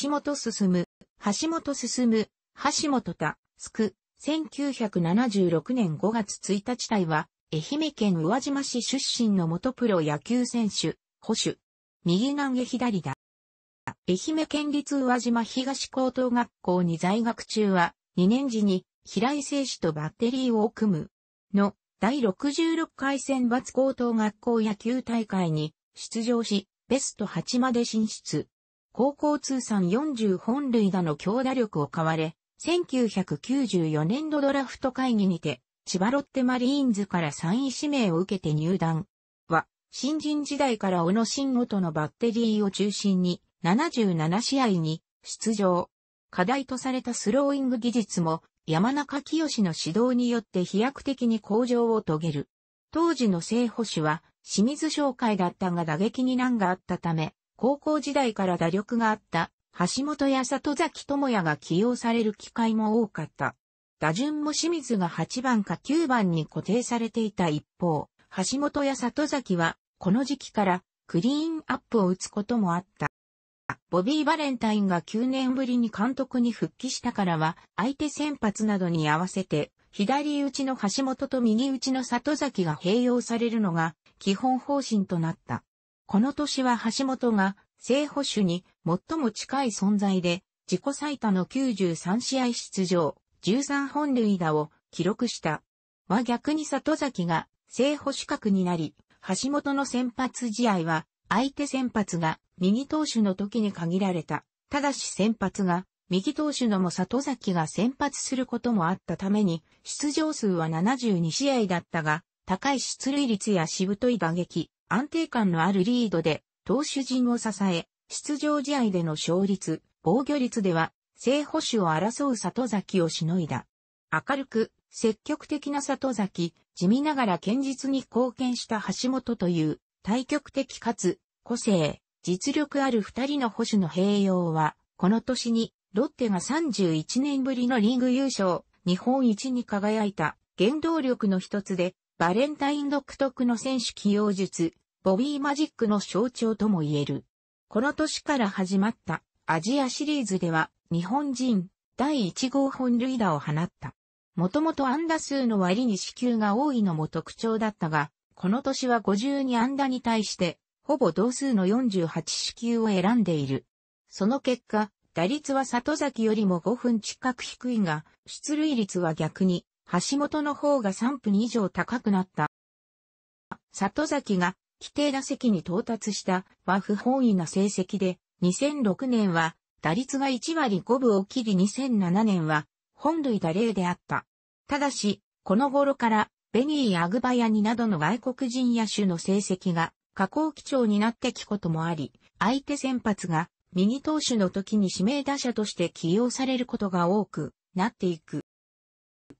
橋本進、橋本進、橋本た、すく、1976年5月1日隊は、愛媛県宇和島市出身の元プロ野球選手、保守。右投げ左だ。愛媛県立宇和島東高等学校に在学中は、2年時に平井選手とバッテリーを組む。の、第66回選抜高等学校野球大会に出場し、ベスト8まで進出。高校通算40本塁打の強打力を買われ、1994年度ドラフト会議にて、千葉ロッテマリーンズから3位指名を受けて入団は、新人時代から小野慎吾とのバッテリーを中心に、77試合に出場。課題とされたスローイング技術も山中清の指導によって飛躍的に向上を遂げる。当時の聖保守は清水商会だったが打撃に難があったため、高校時代から打力があった橋本や里崎智也が起用される機会も多かった。打順も清水が8番か9番に固定されていた一方、橋本や里崎はこの時期からクリーンアップを打つこともあった。ボビー・バレンタインが9年ぶりに監督に復帰したからは、相手先発などに合わせて、左打ちの橋本と右打ちの里崎が併用されるのが基本方針となった。この年は橋本が正捕手に最も近い存在で自己最多の93試合出場、13本塁打を記録した。は逆に里崎が正捕手格になり、橋本の先発試合は相手先発が右投手の時に限られた。ただし先発が右投手のも里崎が先発することもあったために、出場数は72試合だったが、高い出塁率やしぶとい打撃、安定感のあるリードで投手陣を支え、出場試合での勝率、防御率では、正捕手を争う里崎をしのいだ。明るく、積極的な里崎、地味ながら堅実に貢献した橋本という、対極的かつ、個性、実力ある二人の捕手の併用は、この年に、ロッテが31年ぶりのリーグ優勝、日本一に輝いた原動力の一つで、バレンタイン独特の選手起用術、ボビーマジックの象徴とも言える。この年から始まったアジアシリーズでは日本人第1号本塁打を放った。もともと安打数の割に支給が多いのも特徴だったが、この年は52安打に対してほぼ同数の48支給を選んでいる。その結果、打率は里崎よりも5分近く低いが、出塁率は逆に、橋本の方が3分以上高くなった。里崎が規定打席に到達したは不本意な成績で、2006年は打率が1割5分を切り2007年は本塁打例であった。ただし、この頃からベニー・アグバヤニなどの外国人野手の成績が下降基調になってきこともあり、相手先発が右投手の時に指名打者として起用されることが多くなっていく。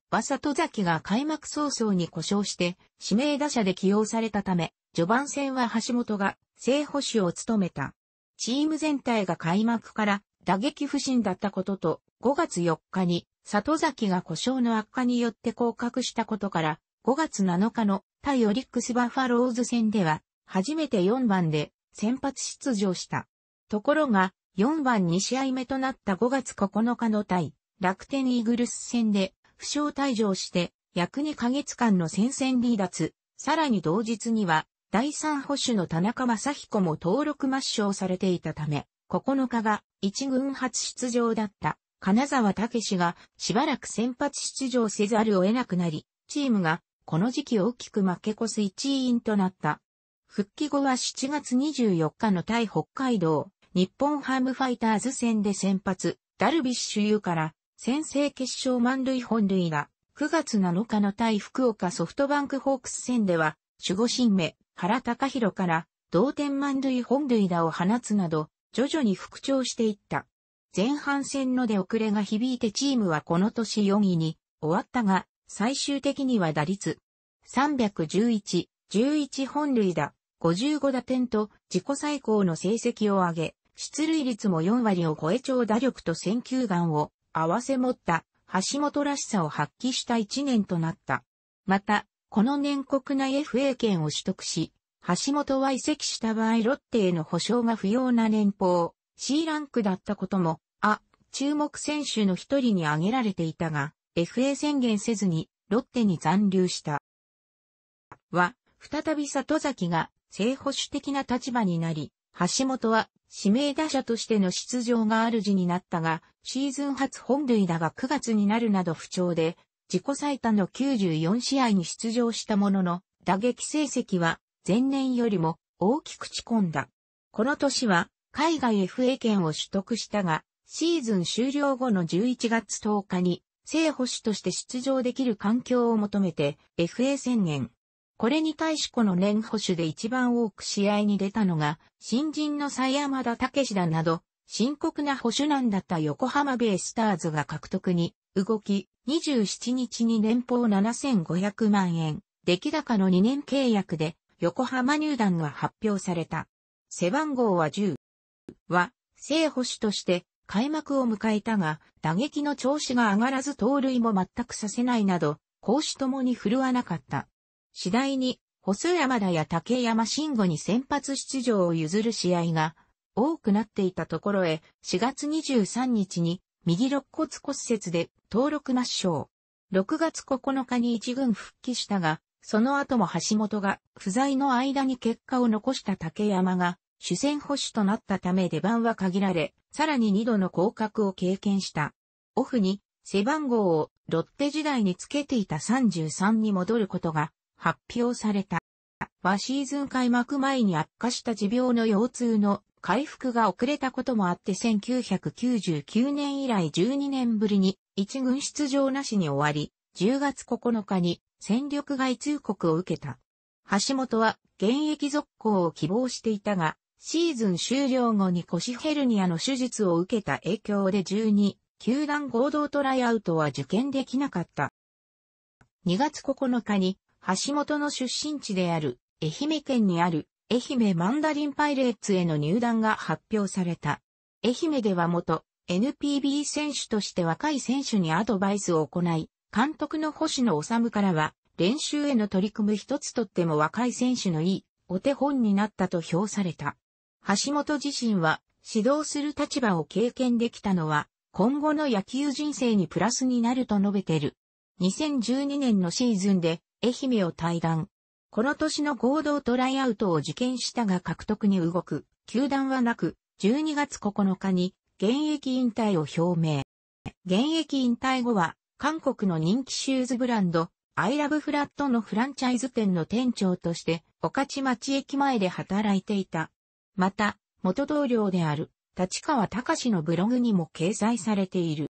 和ザ崎が開幕早々に故障して指名打者で起用されたため、序盤戦は橋本が正捕手を務めた。チーム全体が開幕から打撃不振だったことと、5月4日に里崎が故障の悪化によって降格したことから、5月7日の対オリックスバファローズ戦では、初めて4番で先発出場した。ところが、4番2試合目となった5月9日の対楽天イーグルス戦で、負傷退場して、約2ヶ月間の戦線離脱、さらに同日には、第三保守の田中正彦も登録抹消されていたため、9日が一軍初出場だった金沢武史がしばらく先発出場せざるを得なくなり、チームがこの時期大きく負け越す一員となった。復帰後は7月24日の対北海道、日本ハムファイターズ戦で先発、ダルビッシュ有から先制決勝満塁本塁が9月7日の対福岡ソフトバンクホークス戦では守護神名原隆弘から同点満塁本塁打を放つなど、徐々に復調していった。前半戦の出遅れが響いてチームはこの年4位に終わったが、最終的には打率311、11本塁打、55打点と自己最高の成績を上げ、出塁率も4割を超え超打力と選球眼を合わせ持った橋本らしさを発揮した1年となった。また、この年国内 FA 権を取得し、橋本は移籍した場合ロッテへの保証が不要な年俸 C ランクだったことも、あ、注目選手の一人に挙げられていたが、FA 宣言せずにロッテに残留した。は、再び里崎が正保守的な立場になり、橋本は指名打者としての出場がある主になったが、シーズン初本塁打が9月になるなど不調で、自己最多の94試合に出場したものの、打撃成績は前年よりも大きく落ち込んだ。この年は海外 FA 権を取得したが、シーズン終了後の11月10日に正捕手として出場できる環境を求めて FA 宣言。これに対しこの年捕手で一番多く試合に出たのが、新人の佐山田武史だなど、深刻な捕手難だった横浜ベイスターズが獲得に動き、27日に年俸7500万円、出来高の2年契約で、横浜入団が発表された。背番号は10は、正捕手として開幕を迎えたが、打撃の調子が上がらず盗塁も全くさせないなど、攻守ともに振るわなかった。次第に、細山田や竹山慎吾に先発出場を譲る試合が多くなっていたところへ、4月23日に右肋骨骨折で登録抹消。6月9日に一軍復帰したが、その後も橋本が不在の間に結果を残した竹山が主戦保守となったため出番は限られ、さらに2度の降格を経験した。オフに背番号をロッテ時代につけていた33に戻ることが発表された。はシーズン開幕前に悪化した持病の腰痛の回復が遅れたこともあって1999年以来12年ぶりに一軍出場なしに終わり、10月9日に戦力外通告を受けた。橋本は現役続行を希望していたが、シーズン終了後に腰ヘルニアの手術を受けた影響で12、球団合同トライアウトは受験できなかった。2月9日に橋本の出身地である愛媛県にある愛媛マンダリンパイレーツへの入団が発表された。愛媛では元 NPB 選手として若い選手にアドバイスを行い、監督の星野治からは練習への取り組む一つとっても若い選手のいいお手本になったと評された。橋本自身は指導する立場を経験できたのは今後の野球人生にプラスになると述べてる。2012年のシーズンで愛媛を退団。この年の合同トライアウトを受験したが獲得に動く、球団はなく、12月9日に現役引退を表明。現役引退後は、韓国の人気シューズブランド、アイラブフラットのフランチャイズ店の店長として、御徒町駅前で働いていた。また、元同僚である、立川隆のブログにも掲載されている。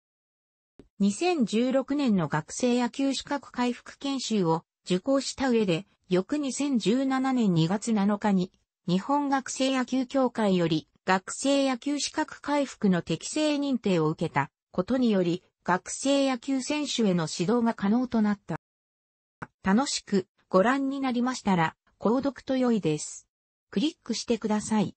2016年の学生野球資格回復研修を受講した上で、翌2017年2月7日に、日本学生野球協会より学生野球資格回復の適正認定を受けたことにより、学生野球選手への指導が可能となった。楽しくご覧になりましたら、購読と良いです。クリックしてください。